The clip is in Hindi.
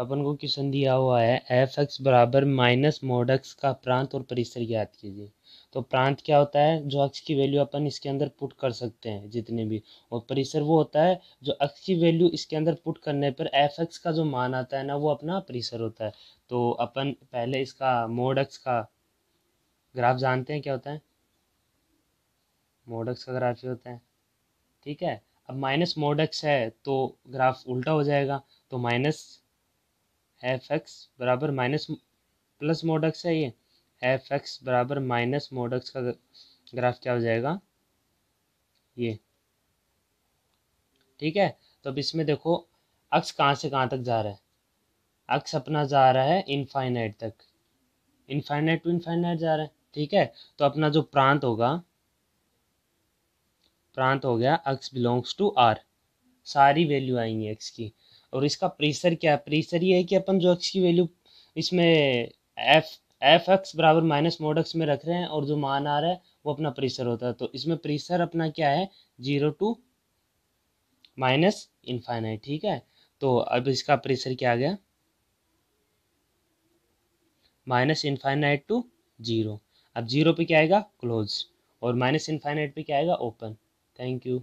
अपन को क्वेश्चन दिया हुआ है एफ एक्स बराबर माइनस मोड एक्स का प्रांत और परिसर याद कीजिए तो प्रांत क्या होता है जो अक्ष की वैल्यू अपन इसके अंदर पुट कर सकते हैं जितने भी और परिसर वो होता है जो अक्ष की वैल्यू इसके अंदर पुट करने पर एफ एक्स का जो मान आता है ना वो अपना परिसर होता है तो अपन पहले इसका मोड एक्स का ग्राफ जानते हैं क्या होता है मोड एक्स का ग्राफ ही होता है ठीक है अब माइनस मोड एक्स है तो ग्राफ उल्टा हो जाएगा तो माइनस एफ एक्स बराबर माइनस प्लस मोडक्स है ये एफ एक्स बराबर माइनस मोडक्स का ग्राफ क्या हो जाएगा ये ठीक है तो अब इसमें देखो अक्स कहाँ से कहाँ तक जा रहा है अक्स अपना जा रहा है इनफाइनाइट तक इनफाइनाइट टू इनफाइनाइट जा रहा है ठीक है तो अपना जो प्रांत होगा प्रांत हो गया अक्स बिलोंग्स टू आर सारी वैल्यू आएंगी एक्स की और इसका प्रेशर क्या है प्रेशर ये है कि अपन जो एक्स की वैल्यू इसमें एफ एफ एक्स बराबर माइनस मोड एक्स में रख रहे हैं और जो मान आ रहा है वो अपना प्रेशर होता है तो इसमें प्रेशर अपना क्या है जीरो टू माइनस इनफाइनाइट ठीक है तो अब इसका प्रेशर क्या आ गया माइनस इन्फाइनाइट टू जीरो अब जीरो पे क्या आएगा क्लोज और माइनस इन्फाइनाइट पे क्या आएगा ओपन थैंक यू